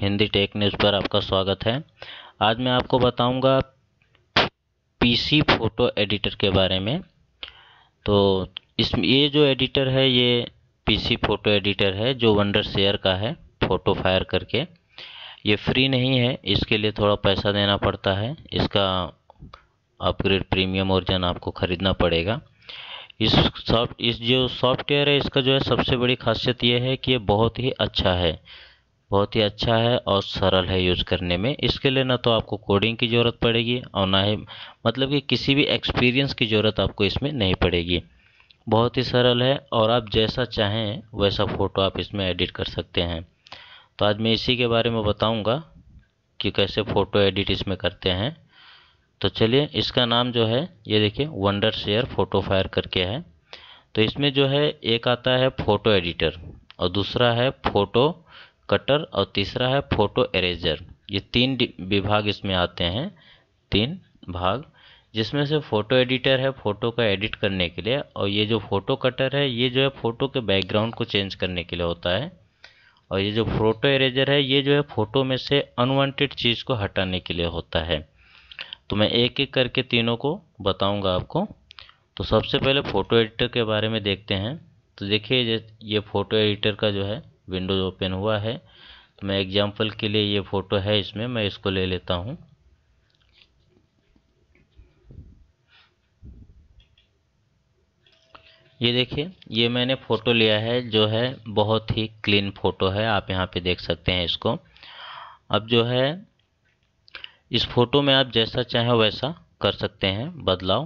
Hindi tech news पर आपका स्वागत है आज मैं आपको बताऊंगा पीसी फोटो एडिटर के बारे में तो इस ये जो एडिटर है ये पीसी फोटो एडिटर है जो वंडर शेयर का है फ़ोटो फायर करके ये फ्री नहीं है इसके लिए थोड़ा पैसा देना पड़ता है इसका अपग्रेड प्रीमियम ओरिजन आपको ख़रीदना पड़ेगा इस सॉफ्ट इस जो सॉफ्टवेयर है इसका जो है सबसे बड़ी खासियत ये है कि ये बहुत ही अच्छा है बहुत ही अच्छा है और सरल है यूज़ करने में इसके लिए ना तो आपको कोडिंग की ज़रूरत पड़ेगी और ना ही मतलब कि किसी भी एक्सपीरियंस की ज़रूरत आपको इसमें नहीं पड़ेगी बहुत ही सरल है और आप जैसा चाहें वैसा फ़ोटो आप इसमें एडिट कर सकते हैं तो आज मैं इसी के बारे में बताऊँगा कि कैसे फ़ोटो एडिट इसमें करते हैं तो चलिए इसका नाम जो है ये देखिए वंडर शेयर फ़ोटो फायर करके है तो इसमें जो है एक आता है फ़ोटो एडिटर और दूसरा है फ़ोटो कटर और तीसरा है फोटो एरेजर ये तीन विभाग इसमें आते हैं तीन भाग जिसमें से फ़ोटो एडिटर है फ़ोटो का एडिट करने के लिए और ये जो फ़ोटो कटर है ये जो है फ़ोटो के बैकग्राउंड को चेंज करने के लिए होता है और ये जो फ़ोटो एरेजर है ये जो है फ़ोटो में से अनवांटेड चीज़ को हटाने के लिए होता है तो मैं एक एक करके तीनों को बताऊंगा आपको तो सबसे पहले फ़ोटो एडिटर के बारे में देखते हैं तो देखिए ये फ़ोटो एडिटर का जो है विंडोज़ ओपन हुआ है तो मैं एग्जांपल के लिए ये फ़ोटो है इसमें मैं इसको ले लेता हूँ ये देखिए ये मैंने फ़ोटो लिया है जो है बहुत ही क्लीन फ़ोटो है आप यहाँ पे देख सकते हैं इसको अब जो है इस फ़ोटो में आप जैसा चाहें वैसा कर सकते हैं बदलाव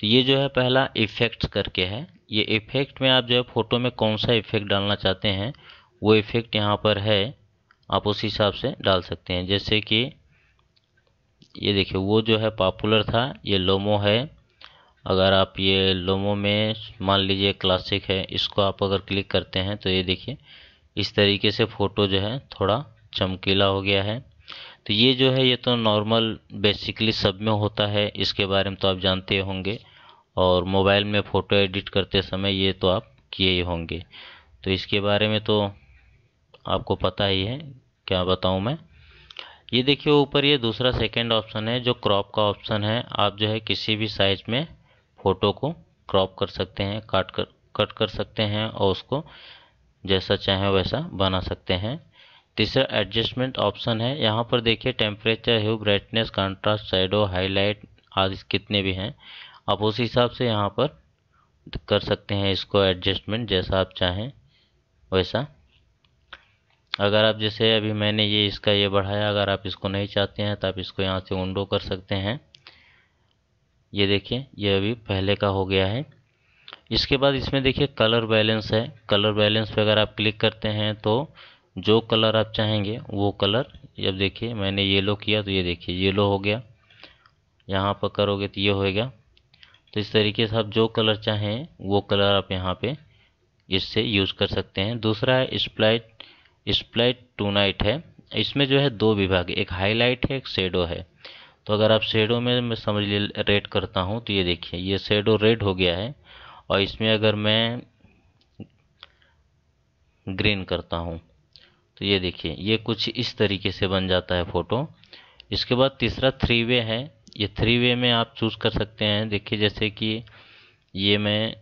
तो ये जो है पहला इफ़ेक्ट्स करके है ये इफ़ेक्ट में आप जो है फ़ोटो में कौन सा इफ़ेक्ट डालना चाहते हैं वो इफ़ेक्ट यहाँ पर है आप उस हिसाब से डाल सकते हैं जैसे कि ये देखिए वो जो है पॉपुलर था ये लोमो है अगर आप ये लोमो में मान लीजिए क्लासिक है इसको आप अगर क्लिक करते हैं तो ये देखिए इस तरीके से फ़ोटो जो है थोड़ा चमकीला हो गया है तो ये जो है ये तो नॉर्मल बेसिकली सब में होता है इसके बारे में तो आप जानते होंगे और मोबाइल में फ़ोटो एडिट करते समय ये तो आप किए ही होंगे तो इसके बारे में तो आपको पता ही है क्या बताऊँ मैं ये देखिए ऊपर ये दूसरा सेकंड ऑप्शन है जो क्रॉप का ऑप्शन है आप जो है किसी भी साइज में फ़ोटो को क्रॉप कर सकते हैं काट कर कट कर सकते हैं और उसको जैसा चाहें वैसा बना सकते हैं तीसरा एडजस्टमेंट ऑप्शन है यहाँ पर देखिए temperature hue brightness contrast shadow highlight आदि कितने भी हैं आप उस हिसाब से यहाँ पर कर सकते हैं इसको एडजस्टमेंट जैसा आप चाहें वैसा अगर आप जैसे अभी मैंने ये इसका ये बढ़ाया अगर आप इसको नहीं चाहते हैं तो आप इसको यहाँ से उंडो कर सकते हैं ये देखिए ये अभी पहले का हो गया है इसके बाद इसमें देखिए कलर बैलेंस है कलर बैलेंस पे अगर आप क्लिक करते हैं तो जो कलर आप चाहेंगे वो कलर अब देखिए मैंने येलो किया तो ये देखिए येलो हो गया यहाँ पर करोगे तो ये होएगा तो इस तरीके से आप जो कलर चाहें वो कलर आप यहाँ पे इससे यूज़ कर सकते हैं दूसरा है स्प्लाइट स्प्लाइट टू नाइट है इसमें जो है दो विभाग एक हाईलाइट है एक शेडो है तो अगर आप शेडो में मैं समझ लीजिए रेड करता हूँ तो ये देखिए ये शेडो रेड हो गया है और इसमें अगर मैं ग्रीन करता हूँ तो ये देखिए ये कुछ इस तरीके से बन जाता है फ़ोटो इसके बाद तीसरा थ्री वे है ये थ्री वे में आप चूज़ कर सकते हैं देखिए जैसे कि ये मैं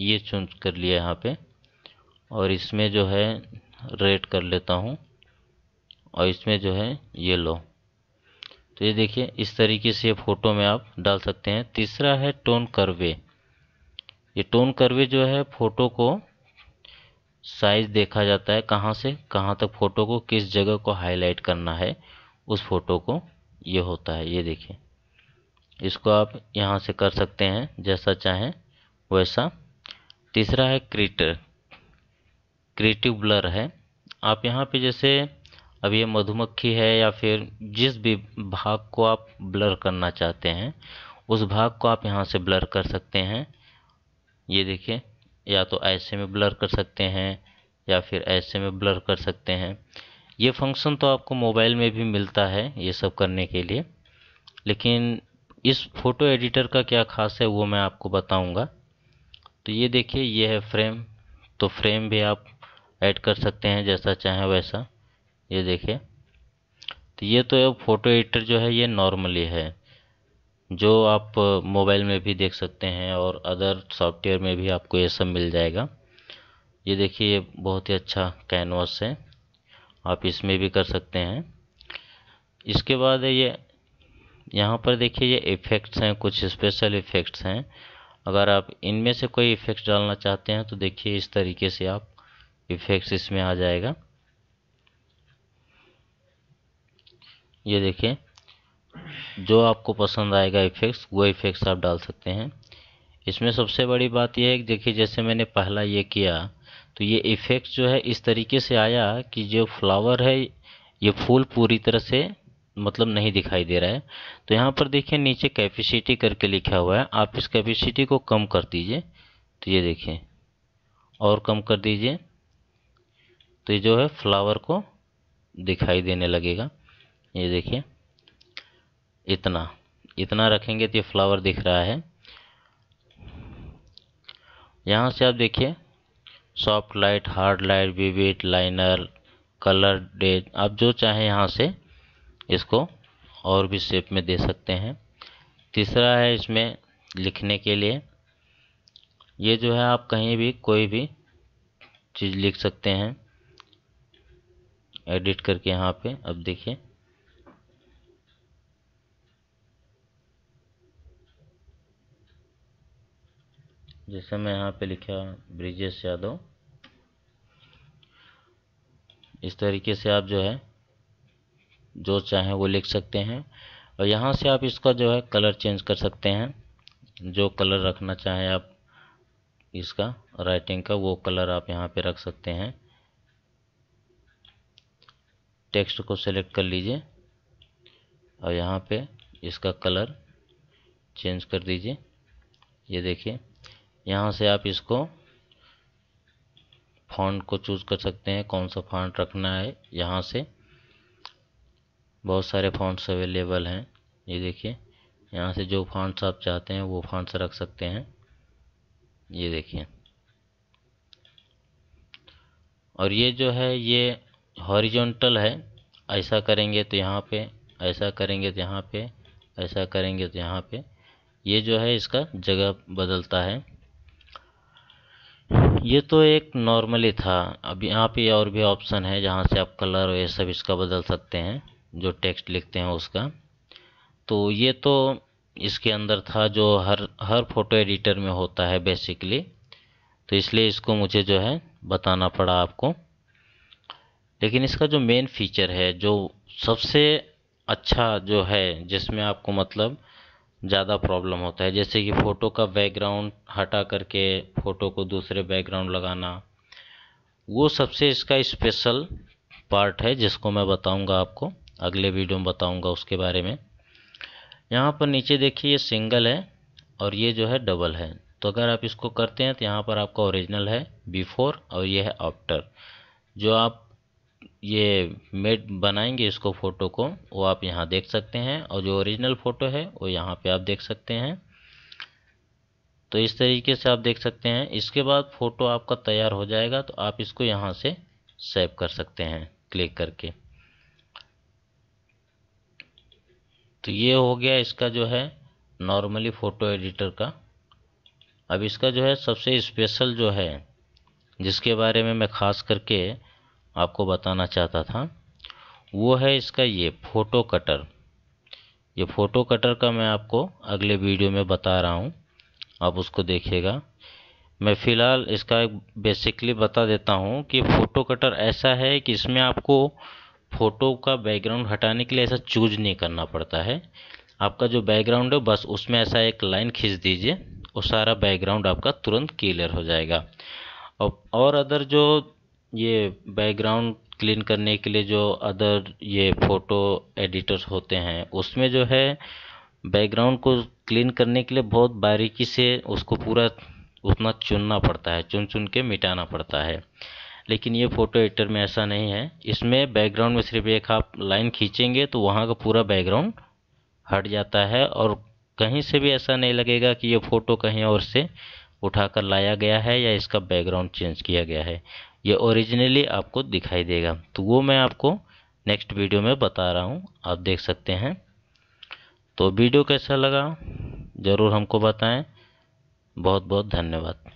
ये चूज कर लिया यहाँ पे और इसमें जो है रेड कर लेता हूँ और इसमें जो है ये लो तो ये देखिए इस तरीके से फ़ोटो में आप डाल सकते हैं तीसरा है टोन करवे ये टोन करवे जो है फ़ोटो को साइज़ देखा जाता है कहाँ से कहाँ तक फ़ोटो को किस जगह को हाईलाइट करना है उस फ़ोटो को ये होता है ये देखिए इसको आप यहाँ से कर सकते हैं जैसा चाहें वैसा तीसरा है क्रिएटर क्रिएटिव ब्लर है आप यहाँ पे जैसे अब ये मधुमक्खी है या फिर जिस भी भाग को आप ब्लर करना चाहते हैं उस भाग को आप यहाँ से ब्लर कर सकते हैं ये देखिए या तो ऐसे में ब्लर कर सकते हैं या फिर ऐसे में ब्लर कर सकते हैं ये फंक्शन तो आपको मोबाइल में भी मिलता है ये सब करने के लिए लेकिन इस फ़ोटो एडिटर का क्या खास है वो मैं आपको बताऊंगा तो ये देखिए ये है फ्रेम तो फ्रेम भी आप ऐड कर सकते हैं जैसा चाहें वैसा ये देखिए तो ये तो फ़ोटो एडिटर जो है ये नॉर्मली है जो आप मोबाइल में भी देख सकते हैं और अदर सॉफ्टवेयर में भी आपको ये सब मिल जाएगा ये देखिए ये बहुत ही अच्छा कैनवास है आप इसमें भी कर सकते हैं इसके बाद ये यहाँ पर देखिए ये इफ़ेक्ट्स हैं कुछ स्पेशल इफ़ेक्ट्स हैं अगर आप इनमें से कोई इफ़ेक्ट्स डालना चाहते हैं तो देखिए इस तरीके से आप इफ़ेक्ट्स इसमें आ जाएगा ये देखिए जो आपको पसंद आएगा इफ़ेक्ट्स वो इफ़ेक्ट्स आप डाल सकते हैं इसमें सबसे बड़ी बात यह है कि देखिए जैसे मैंने पहला ये किया तो ये इफ़ेक्ट जो है इस तरीके से आया कि जो फ्लावर है ये फूल पूरी तरह से मतलब नहीं दिखाई दे रहा है तो यहाँ पर देखिए नीचे कैपेसिटी करके लिखा हुआ है आप इस कैपेसिटी को कम कर दीजिए तो ये देखिए और कम कर दीजिए तो ये जो है फ्लावर को दिखाई देने लगेगा ये देखिए इतना इतना रखेंगे तो ये फ्लावर दिख रहा है यहाँ से आप देखिए soft light hard light vivid linear colour dodge आप जो चाहें यहाँ से इसको और भी शेप में दे सकते हैं तीसरा है इसमें लिखने के लिए ये जो है आप कहीं भी कोई भी चीज़ लिख सकते हैं एडिट करके यहाँ पे अब देखिए जैसे मैं यहाँ पे लिखा ब्रिजेश यादव इस तरीके से आप जो है जो चाहें वो लिख सकते हैं और यहाँ से आप इसका जो है कलर चेंज कर सकते हैं जो कलर रखना चाहें आप इसका राइटिंग का वो कलर आप यहाँ पे रख सकते हैं टेक्स्ट को सेलेक्ट कर लीजिए और यहाँ पे इसका कलर चेंज कर दीजिए ये देखिए यहाँ से आप इसको फॉन्ट को चूज़ कर सकते हैं कौन सा फॉन्ट रखना है यहाँ से बहुत सारे फॉन्ट्स अवेलेबल हैं ये देखिए यहाँ से जो फॉन्ट्स आप चाहते हैं वो फॉन्ट्स रख सकते हैं ये देखिए और ये जो है ये हॉरिजॉन्टल है ऐसा करेंगे तो यहाँ पे ऐसा करेंगे तो यहाँ पे ऐसा करेंगे तो यहाँ पे ये जो है इसका जगह बदलता है ये तो एक नॉर्मली था अब यहाँ पे और भी ऑप्शन है जहाँ से आप कलर ये सब इसका बदल सकते हैं जो टेक्स्ट लिखते हैं उसका तो ये तो इसके अंदर था जो हर हर फोटो एडिटर में होता है बेसिकली तो इसलिए इसको मुझे जो है बताना पड़ा आपको लेकिन इसका जो मेन फीचर है जो सबसे अच्छा जो है जिसमें आपको मतलब ज़्यादा प्रॉब्लम होता है जैसे कि फ़ोटो का बैकग्राउंड हटा करके फ़ोटो को दूसरे बैकग्राउंड लगाना वो सबसे इसका स्पेशल पार्ट है जिसको मैं बताऊंगा आपको अगले वीडियो में बताऊंगा उसके बारे में यहाँ पर नीचे देखिए ये सिंगल है और ये जो है डबल है तो अगर आप इसको करते हैं तो यहाँ पर आपका ओरिजिनल है बिफोर और ये है आफ्टर जो आप ये मेड बनाएंगे इसको फ़ोटो को वो आप यहाँ देख सकते हैं और जो ओरिजिनल फ़ोटो है वो यहाँ पे आप देख सकते हैं तो इस तरीके से आप देख सकते हैं इसके बाद फ़ोटो आपका तैयार हो जाएगा तो आप इसको यहाँ से सेव कर सकते हैं क्लिक करके तो ये हो गया इसका जो है नॉर्मली फ़ोटो एडिटर का अब इसका जो है सबसे स्पेशल जो है जिसके बारे में मैं ख़ास करके आपको बताना चाहता था वो है इसका ये फ़ोटो कटर ये फ़ोटो कटर का मैं आपको अगले वीडियो में बता रहा हूँ आप उसको देखिएगा मैं फ़िलहाल इसका बेसिकली बता देता हूँ कि फ़ोटो कटर ऐसा है कि इसमें आपको फ़ोटो का बैकग्राउंड हटाने के लिए ऐसा चूज नहीं करना पड़ता है आपका जो बैकग्राउंड है बस उसमें ऐसा एक लाइन खींच दीजिए और सारा बैकग्राउंड आपका तुरंत क्लियर हो जाएगा और अदर जो ये बैकग्राउंड क्लीन करने के लिए जो अदर ये फ़ोटो एडिटर्स होते हैं उसमें जो है बैकग्राउंड को क्लीन करने के लिए बहुत बारीकी से उसको पूरा उतना चुनना पड़ता है चुन चुन के मिटाना पड़ता है लेकिन ये फ़ोटो एडिटर में ऐसा नहीं है इसमें बैकग्राउंड में सिर्फ एक आप लाइन खींचेंगे तो वहाँ का पूरा बैकग्राउंड हट जाता है और कहीं से भी ऐसा नहीं लगेगा कि ये फ़ोटो कहीं और से उठाकर लाया गया है या इसका बैकग्राउंड चेंज किया गया है ये ओरिजिनली आपको दिखाई देगा तो वो मैं आपको नेक्स्ट वीडियो में बता रहा हूँ आप देख सकते हैं तो वीडियो कैसा लगा ज़रूर हमको बताएं बहुत बहुत धन्यवाद